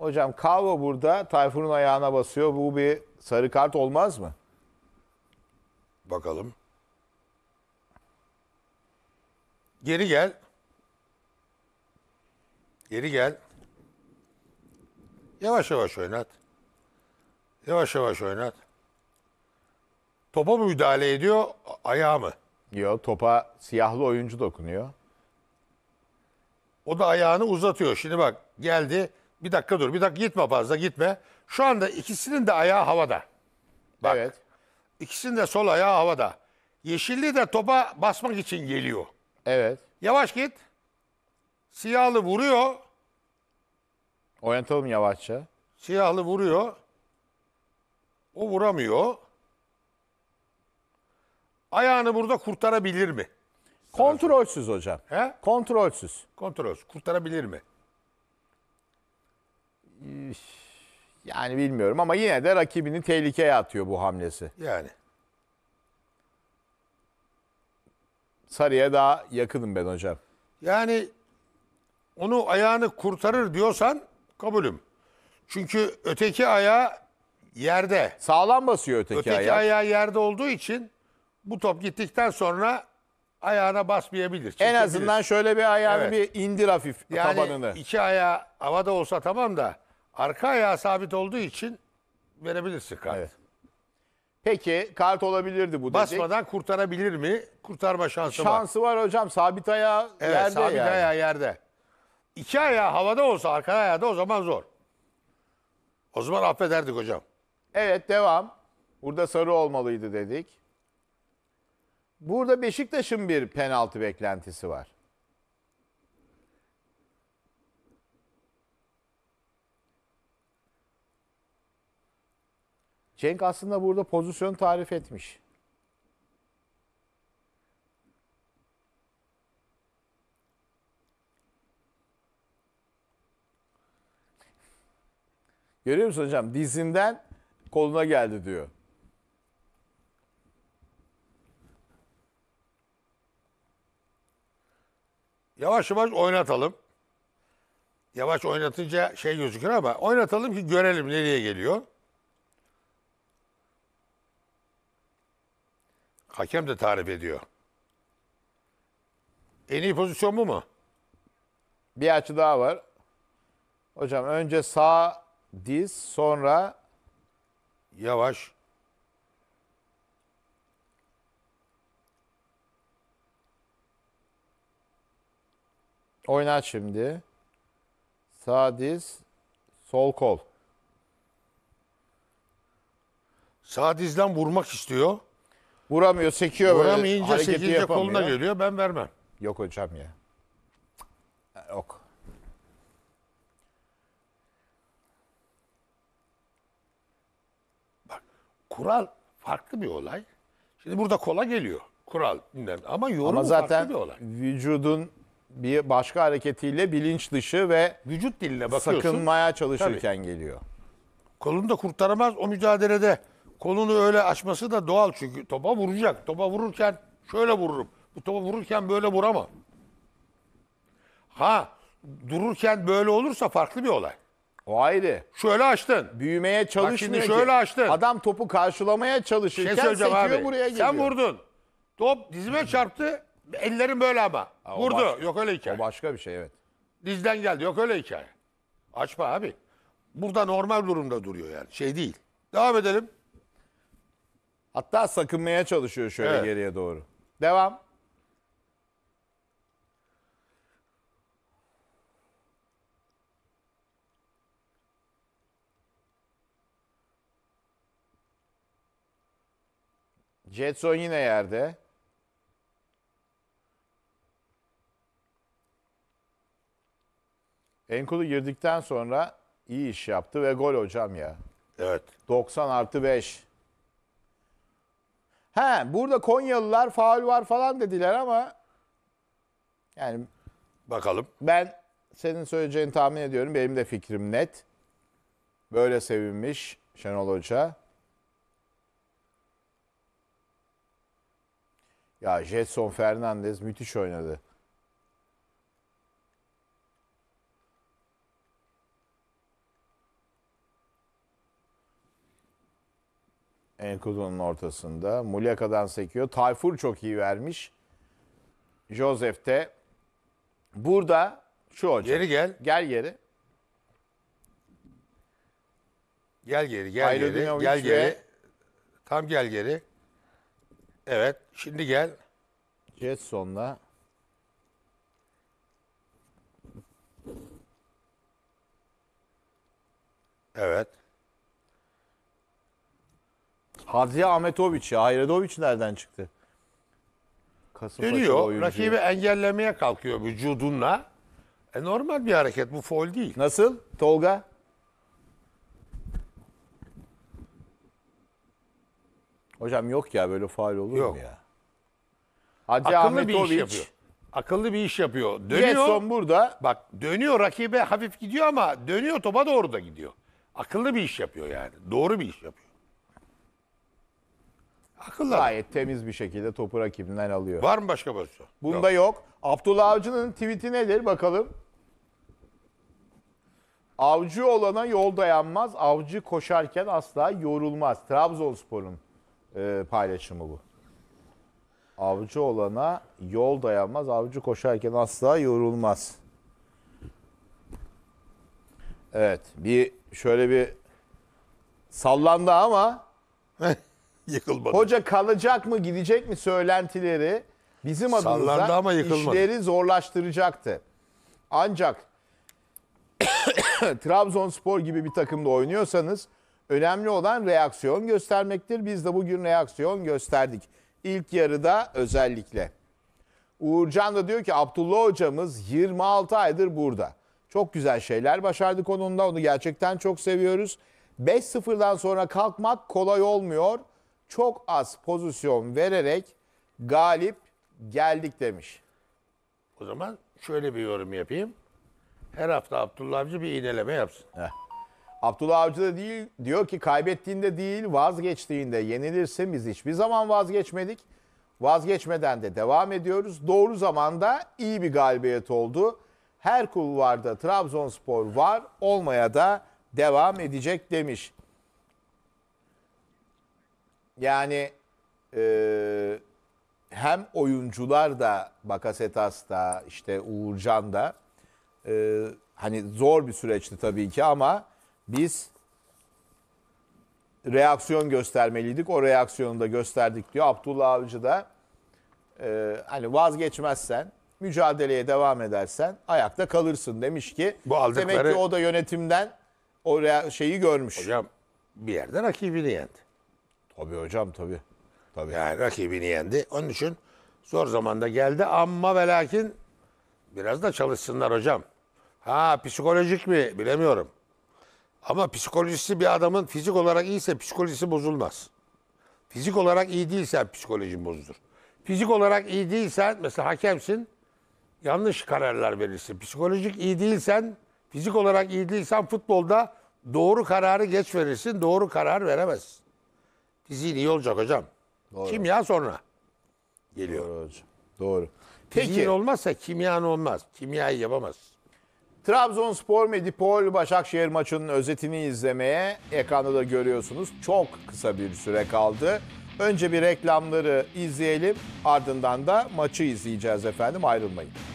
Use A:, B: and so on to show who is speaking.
A: Hocam Kavga burada Tayfun'un ayağına basıyor. Bu bir sarı kart olmaz mı? Bakalım. Geri gel. Geri gel. Yavaş yavaş oynat. Yavaş yavaş oynat. Topa mı müdahale ediyor, ayağa mı? Yok, topa siyahlı oyuncu dokunuyor. O da ayağını uzatıyor. Şimdi bak geldi bir dakika dur. Bir dakika gitme fazla gitme. Şu anda ikisinin de ayağı havada. Bak. Evet. İkisinin de sol ayağı havada. Yeşilli de topa basmak için geliyor. Evet. Yavaş git. Siyahlı vuruyor. Oynatalım yavaşça. Siyahlı vuruyor. O vuramıyor. Ayağını burada kurtarabilir mi? Kontrolsüz hocam. He? Kontrolsüz. Kontrolsüz. Kurtarabilir mi? yani bilmiyorum ama yine de rakibini tehlikeye atıyor bu hamlesi. Yani. Sarı'ya daha yakınım ben hocam. Yani onu ayağını kurtarır diyorsan kabulüm. Çünkü öteki ayağı yerde. Sağlam basıyor öteki, öteki ayağı. Öteki ayağı yerde olduğu için bu top gittikten sonra ayağına basmayabilir. En azından şöyle bir ayağını evet. bir indir hafif yani tabanını. Yani iki ayağı havada olsa tamam da Arka ayağı sabit olduğu için verebilirsin kart. Evet. Peki kart olabilirdi bu dedik. Basmadan kurtarabilir mi? Kurtarma şansı, var. Şansı var hocam sabit ayağı Evet yerde sabit yani. ayağı yerde. İki ayağı havada olsa arka ayağı da o zaman zor. O zaman affederdik hocam. Evet devam. Burada sarı olmalıydı dedik. Burada Beşiktaş'ın bir penaltı beklentisi var. Cenk aslında burada pozisyon tarif etmiş. Görüyor musun hocam? Dizinden koluna geldi diyor. Yavaş yavaş oynatalım. Yavaş oynatınca şey gözükür ama oynatalım ki görelim nereye geliyor. Hakem de tarif ediyor. En iyi pozisyon bu mu? Bir açı daha var. Hocam önce sağ diz sonra Yavaş. Oynat şimdi. Sağ diz, sol kol. Sağ dizden vurmak istiyor. Vuramıyor, sekiyor böyle. Vuramayınca Hareketi sekince yapamıyor. koluna geliyor. Ben vermem. Yok hocam ya. Yok. Bak kural farklı bir olay. Şimdi burada kola geliyor. Kural ama yorum Ama zaten farklı bir olay. vücudun bir başka hareketiyle bilinç dışı ve Vücut diline bakıyorsun. sakınmaya çalışırken geliyor. Kolunu da kurtaramaz o mücadelede kolunu öyle açması da doğal çünkü topa vuracak. Topa vururken şöyle vururum. Bu topa vururken böyle vuramam. Ha dururken böyle olursa farklı bir olay. O ayrı. Şöyle açtın. Büyümeye çalışmıyor Bak şimdi şöyle açtın. Adam topu karşılamaya çalışırken şey sekiyor abi, buraya geliyor. Sen vurdun. Top dizime çarptı. Ellerim böyle ama. Ha, Vurdu. Başka, Yok öyle hikaye. O başka bir şey evet. Dizden geldi. Yok öyle hikaye. Açma abi. Burada normal durumda duruyor yani. Şey değil. Devam edelim. Hatta sakınmaya çalışıyor şöyle Evet. geriye doğru. Devam. Jetson yine yerde. Enkulu girdikten sonra iyi iş yaptı ve gol hocam ya. Evet. 90 artı 5. He burada Konyalılar faul var falan dediler ama yani bakalım. Ben senin söyleyeceğini tahmin ediyorum. Benim de fikrim net. Böyle sevinmiş Şenol Hoca. Ya Jetson Fernandez müthiş oynadı. Enkudu'nun ortasında. Mulyaka'dan sekiyor. Tayfur çok iyi vermiş. Joseph de. Burada şu hocam. Geri gel. Gel geri. Gel geri, gel Hayri geri. gel geri. Tam gel geri. Evet, şimdi gel. Jetson'la Evet. Hadzi Ahmetoviç ya. Hayredoviç nereden çıktı? Kasımpaşa Geliyor. Rakibi engellemeye kalkıyor vücudunla. E normal bir hareket. Bu foul değil. Nasıl Tolga? Hocam yok ya böyle faal olur Yok. mu ya? Hacı Akıllı bir iş yapıyor. Akıllı bir iş yapıyor. Dönüyor. son burada. Bak dönüyor rakibe hafif gidiyor ama dönüyor topa doğru da gidiyor. Akıllı bir iş yapıyor yani. Doğru bir iş yapıyor. Akıllı. Gayet temiz bir şekilde topu rakibinden alıyor. Var mı başka pozisyon? Bunda yok. yok. Abdullah Avcı'nın tweet'i nedir bakalım. Avcı olana yol dayanmaz, avcı koşarken asla yorulmaz. Trabzonspor'un e, paylaşımı bu. Avcı olana yol dayanmaz, avcı koşarken asla yorulmaz. Evet, bir şöyle bir sallandı ama yıkılmadı. Hoca kalacak mı gidecek mi söylentileri bizim adımıza ama işleri zorlaştıracaktı. Ancak Trabzonspor gibi bir takımda oynuyorsanız önemli olan reaksiyon göstermektir. Biz de bugün reaksiyon gösterdik. İlk yarıda özellikle. Uğurcan da diyor ki Abdullah hocamız 26 aydır burada. Çok güzel şeyler başardık onunla. Onu gerçekten çok seviyoruz. 5-0'dan sonra kalkmak kolay olmuyor çok az pozisyon vererek galip geldik demiş. O zaman şöyle bir yorum yapayım. Her hafta Abdullah Avcı bir iğneleme yapsın. Heh. Abdullah Avcı da değil diyor ki kaybettiğinde değil vazgeçtiğinde yenilirsin biz hiçbir zaman vazgeçmedik. Vazgeçmeden de devam ediyoruz. Doğru zamanda iyi bir galibiyet oldu. Her kulvarda Trabzonspor var olmaya da devam edecek demiş yani e, hem oyuncular da Bakasetas da işte Uğurcan da e, hani zor bir süreçti tabii ki ama biz reaksiyon göstermeliydik. O reaksiyonu da gösterdik diyor. Abdullah Avcı da e, hani vazgeçmezsen mücadeleye devam edersen ayakta kalırsın demiş ki Bu aldıkları... demek ki o da yönetimden o şeyi görmüş. Hocam bir yerde rakibini yendi. Tabii hocam tabii. tabii. Yani rakibini yendi. Onun için zor zamanda geldi ama ve lakin biraz da çalışsınlar hocam. Ha psikolojik mi bilemiyorum. Ama psikolojisi bir adamın fizik olarak iyiyse psikolojisi bozulmaz. Fizik olarak iyi değilsen psikolojin bozulur. Fizik olarak iyi değilsen mesela hakemsin yanlış kararlar verirsin. Psikolojik iyi değilsen fizik olarak iyi değilsen futbolda doğru kararı geç verirsin doğru karar veremezsin. Fiziğin iyi olacak hocam. Doğru. Kimya sonra geliyor. Doğru hocam. Doğru. Peki. Fiziğin olmazsa kimyan olmaz. Kimyayı yapamaz. Trabzonspor Medipol Başakşehir maçının özetini izlemeye ekranda da görüyorsunuz. Çok kısa bir süre kaldı. Önce bir reklamları izleyelim ardından da maçı izleyeceğiz efendim ayrılmayın.